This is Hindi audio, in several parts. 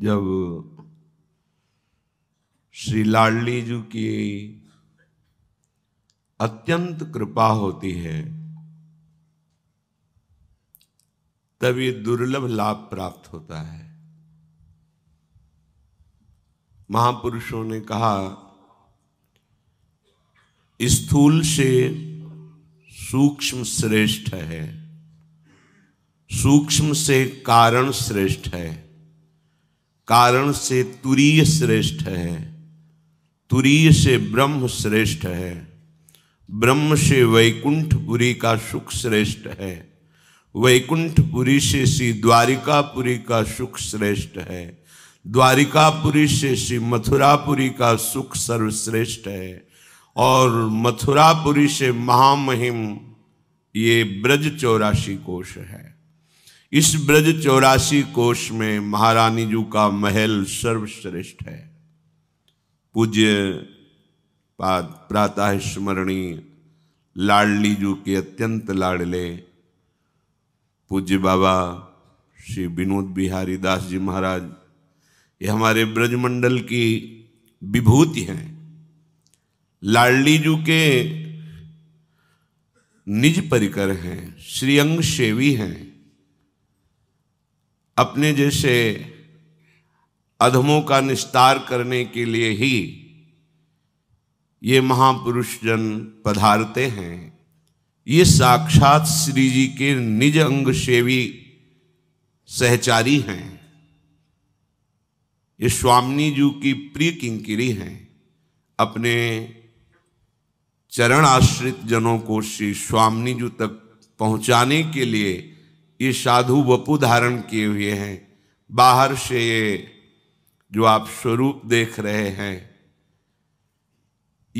जब श्री लाडली जी की अत्यंत कृपा होती है तब ये दुर्लभ लाभ प्राप्त होता है महापुरुषों ने कहा स्थूल से सूक्ष्म श्रेष्ठ है सूक्ष्म से कारण श्रेष्ठ है कारण से तुरीय श्रेष्ठ है तुरीय से ब्रह्म श्रेष्ठ है ब्रह्म से वैकुंठपुरी का सुख श्रेष्ठ है वैकुंठपुरी से श्री द्वारिकापुरी का सुख श्रेष्ठ है द्वारिकापुरी से श्री मथुरापुरी का सुख सर्वश्रेष्ठ है और मथुरापुरी से महामहिम ये ब्रज चौरासी कोष है इस ब्रज चौरासी कोष में महारानी जू का महल सर्वश्रेष्ठ है पूज्य पाद प्रातः स्मरणीय लाडली जू के अत्यंत लाडले पूज्य बाबा श्री विनोद बिहारी दास जी महाराज ये हमारे ब्रजमंडल की विभूति हैं लाडली जू के निज परिकर हैं श्रीअंग सेवी हैं अपने जैसे अधमों का निस्तार करने के लिए ही ये महापुरुष जन पधारते हैं ये साक्षात श्री जी के निज अंग सेवी सहचारी हैं ये स्वामिनी जी की प्रिय किंकिरी हैं अपने चरण आश्रित जनों को श्री स्वामिनी जी तक पहुंचाने के लिए ये साधु वपु धारण किए हुए हैं बाहर से ये जो आप स्वरूप देख रहे हैं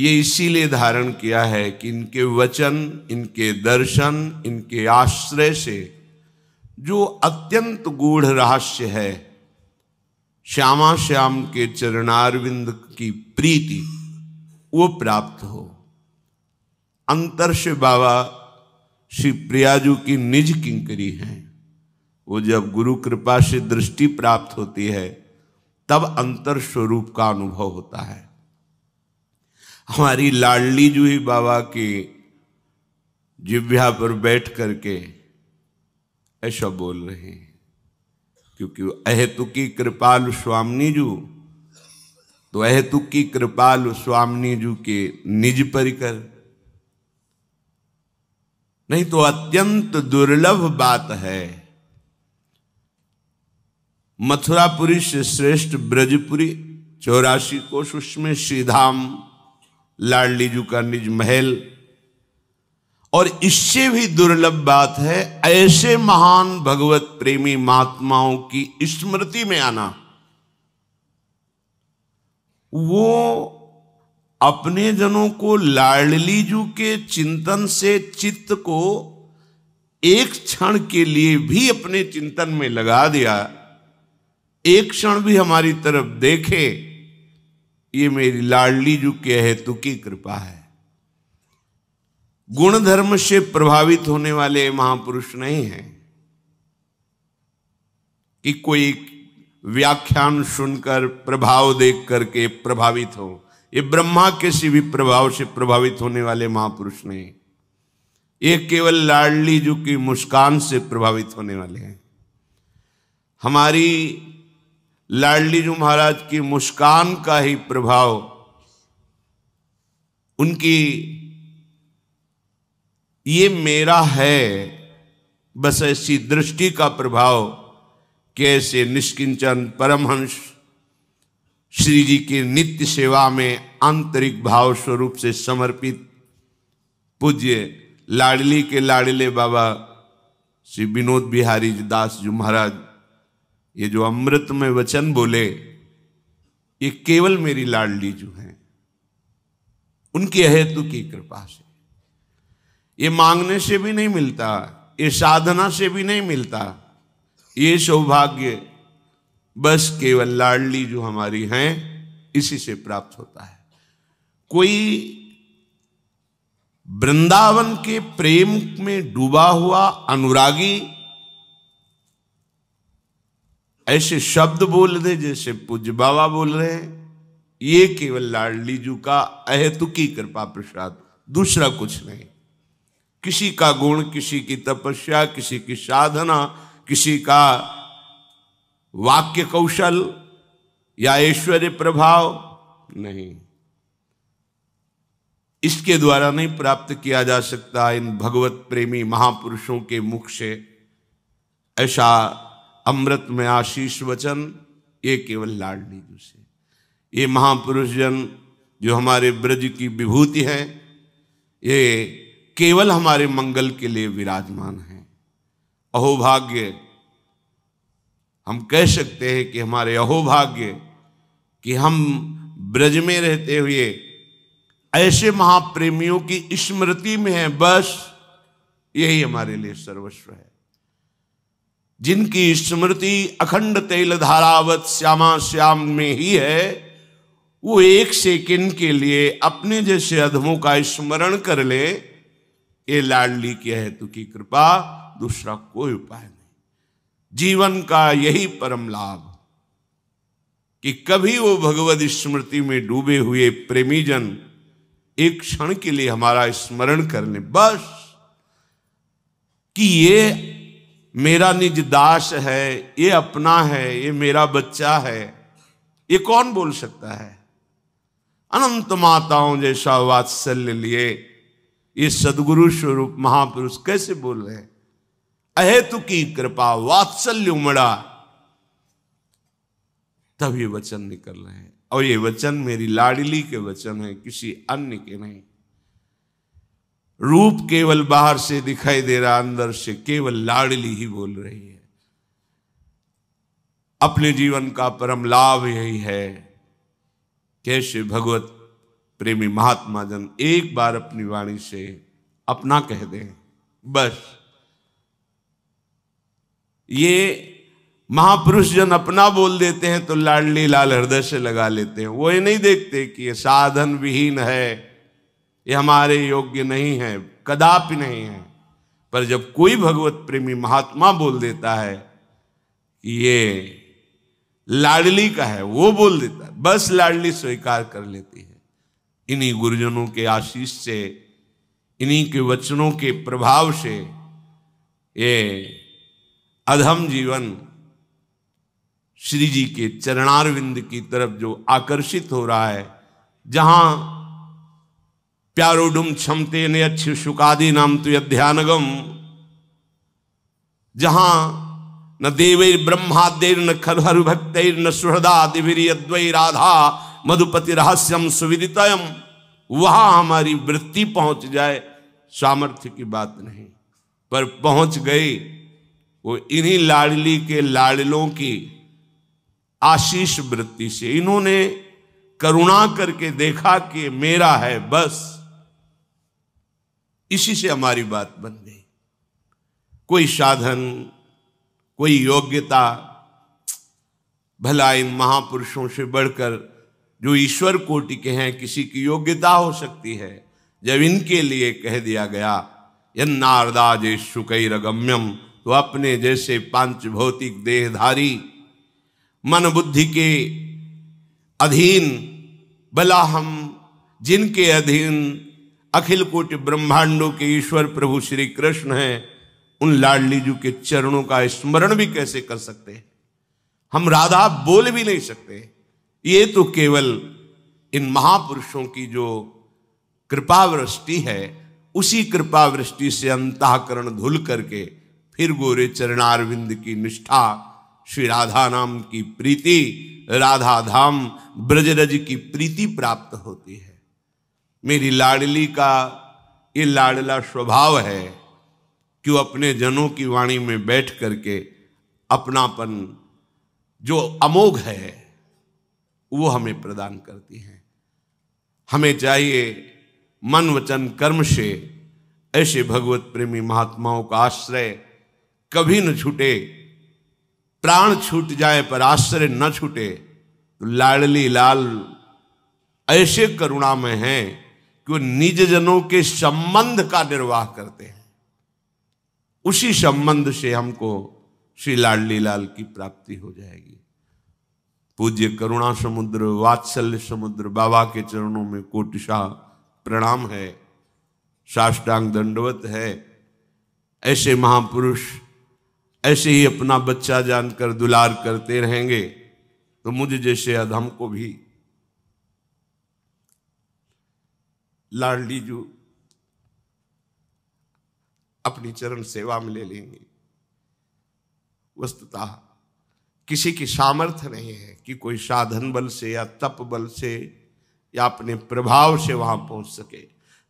ये इसीलिए धारण किया है कि इनके वचन इनके दर्शन इनके आश्रय से जो अत्यंत गूढ़ रहस्य है श्यामा श्याम के चरणारविंद की प्रीति वो प्राप्त हो अंतर से बाबा श्री प्रियाजू की निज किंकरी है वो जब गुरु कृपा से दृष्टि प्राप्त होती है तब अंतर स्वरूप का अनुभव होता है हमारी लाडली जूही बाबा की जिव्या पर बैठ करके ऐसा बोल रहे हैं क्योंकि अहेतु की कृपाल स्वामी जू तो अहेतु की कृपाल स्वामी जू के निज परिकर नहीं तो अत्यंत दुर्लभ बात है मथुरापुरी से श्रेष्ठ ब्रजपुरी चौरासी कोष उसमें श्रीधाम लाडलीजू का निज महल और इससे भी दुर्लभ बात है ऐसे महान भगवत प्रेमी महात्माओं की स्मृति में आना वो अपने जनों को लाडलीजू के चिंतन से चित्त को एक क्षण के लिए भी अपने चिंतन में लगा दिया एक क्षण भी हमारी तरफ देखे ये मेरी लाडली जू के हेतु की कृपा है गुण धर्म से प्रभावित होने वाले महापुरुष नहीं है कि कोई व्याख्यान सुनकर प्रभाव देख करके प्रभावित हो ये ब्रह्मा किसी भी प्रभाव से प्रभावित होने वाले महापुरुष नहीं ये केवल लाडली जू की मुस्कान से प्रभावित होने वाले हैं हमारी लाडली जी महाराज की मुस्कान का ही प्रभाव उनकी ये मेरा है बस ऐसी दृष्टि का प्रभाव कैसे निष्किंचन परमहंस श्री जी की नित्य सेवा में आंतरिक भाव स्वरूप से समर्पित पूज्य लाडली के लाडले बाबा श्री विनोद बिहारी दास जी महाराज ये जो अमृत में वचन बोले ये केवल मेरी लाडली जो है उनकी हेतु की कृपा से ये मांगने से भी नहीं मिलता ये साधना से भी नहीं मिलता ये सौभाग्य बस केवल लाडली जो हमारी हैं इसी से प्राप्त होता है कोई वृंदावन के प्रेम में डूबा हुआ अनुरागी ऐसे शब्द बोल दे जैसे पूज्य बाबा बोल रहे हैं ये केवल लाडली जू का अहेतुकी कृपा प्रसाद दूसरा कुछ नहीं किसी का गुण किसी की तपस्या किसी की साधना किसी का वाक्य कौशल या ऐश्वर्य प्रभाव नहीं इसके द्वारा नहीं प्राप्त किया जा सकता इन भगवत प्रेमी महापुरुषों के मुख से ऐसा अमृत में आशीष वचन ये केवल लाडली जी से ये महापुरुष जन जो हमारे ब्रज की विभूति है ये केवल हमारे मंगल के लिए विराजमान है अहोभाग्य हम कह सकते हैं कि हमारे अहोभाग्य कि हम ब्रज में रहते हुए ऐसे महाप्रेमियों की स्मृति में है बस यही हमारे लिए सर्वस्व है जिनकी स्मृति अखंड तेल धारावत श्यामा श्याम में ही है वो एक सेकंड के लिए अपने जैसे अधमों का स्मरण कर ले ये लाडली के हेतु की कृपा दूसरा कोई उपाय नहीं जीवन का यही परम लाभ कि कभी वो भगवत स्मृति में डूबे हुए प्रेमीजन एक क्षण के लिए हमारा स्मरण कर ले बस कि ये मेरा निज दास है ये अपना है ये मेरा बच्चा है ये कौन बोल सकता है अनंत माताओं जैसा वात्सल्य लिए ये सदगुरु स्वरूप महापुरुष कैसे बोल रहे हैं अहेतु की कृपा वात्सल्य उमड़ा तब ये वचन निकल रहे हैं और ये वचन मेरी लाडली के वचन है किसी अन्य के नहीं रूप केवल बाहर से दिखाई दे रहा अंदर से केवल लाडली ही बोल रही है अपने जीवन का परम लाभ यही है कैसे भगवत प्रेमी महात्मा जन एक बार अपनी वाणी से अपना कह दें बस ये महापुरुष जन अपना बोल देते हैं तो लाडली लाल हृदय से लगा लेते हैं वो ये नहीं देखते कि ये साधन विहीन है ये हमारे योग्य नहीं है कदापि नहीं है पर जब कोई भगवत प्रेमी महात्मा बोल देता है कि ये लाडली का है वो बोल देता है बस लाडली स्वीकार कर लेती है इन्हीं गुरुजनों के आशीष से इन्हीं के वचनों के प्रभाव से ये अधम जीवन श्री जी के चरणारविंद की तरफ जो आकर्षित हो रहा है जहां प्यारोडुम क्षमते ने अच्छी शुकादि नाम तु अध्यानगम जहां न देवैर ब्रह्मादेर न खरहर भक्तर न सुहृदा दिवीर अद्वै राधा मधुपति रहस्यम सुविदितयम वहां हमारी वृत्ति पहुंच जाए सामर्थ्य की बात नहीं पर पहुंच गए वो इन्हीं लाडली के लाडलों की आशीष वृत्ति से इन्होंने करुणा करके देखा कि मेरा है बस इसी से हमारी बात बन गई कोई साधन कोई योग्यता भला इन महापुरुषों से बढ़कर जो ईश्वर कोटि के हैं किसी की योग्यता हो सकती है जब इनके लिए कह दिया गया यन जे सुकई रगम्यम तो अपने जैसे पांच भौतिक देहधारी मन बुद्धि के अधीन भला हम जिनके अधीन अखिल कोटि ब्रह्मांडों के ईश्वर प्रभु श्री कृष्ण हैं उन लाडली जी के चरणों का स्मरण भी कैसे कर सकते हैं हम राधा बोल भी नहीं सकते ये तो केवल इन महापुरुषों की जो कृपावृष्टि है उसी कृपावृष्टि से अंतःकरण धुल करके फिर गोरे चरणारविंद की निष्ठा श्री राधा नाम की प्रीति राधा धाम ब्रजरज की प्रीति प्राप्त होती है मेरी लाडली का ये लाडला स्वभाव है कि वो अपने जनों की वाणी में बैठ करके अपनापन जो अमोघ है वो हमें प्रदान करती हैं हमें चाहिए मन वचन कर्म से ऐसे भगवत प्रेमी महात्माओं का आश्रय कभी न छूटे प्राण छूट जाए पर आश्रय न छूटे तो लाडली लाल ऐसे करुणा में हैं कि निज जनों के संबंध का निर्वाह करते हैं उसी संबंध से हमको श्री लाडली लाल की प्राप्ति हो जाएगी पूज्य करुणा समुद्र वात्सल्य समुद्र बाबा के चरणों में कोटिशाह प्रणाम है साष्टांग दंडवत है ऐसे महापुरुष ऐसे ही अपना बच्चा जानकर दुलार करते रहेंगे तो मुझे जैसे अधम को भी लाडली जू अपनी चरण सेवा में ले लेंगे वस्तुतः किसी की सामर्थ्य नहीं है कि कोई साधन बल से या तप बल से या अपने प्रभाव से वहां पहुंच सके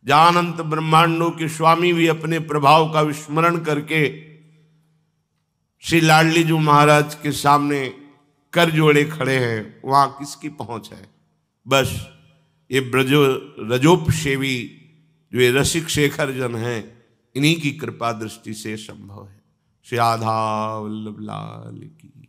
जहां अनंत ब्रह्मांडों के स्वामी भी अपने प्रभाव का विस्मरण करके श्री लाडली जू महाराज के सामने कर जोड़े खड़े हैं वहां किसकी पहुंच है बस ये ब्रजो रजोपसेवी जो ये रसिक शेखर जन हैं इन्हीं की कृपा दृष्टि से संभव है श्री आधा वल्लभ लाल की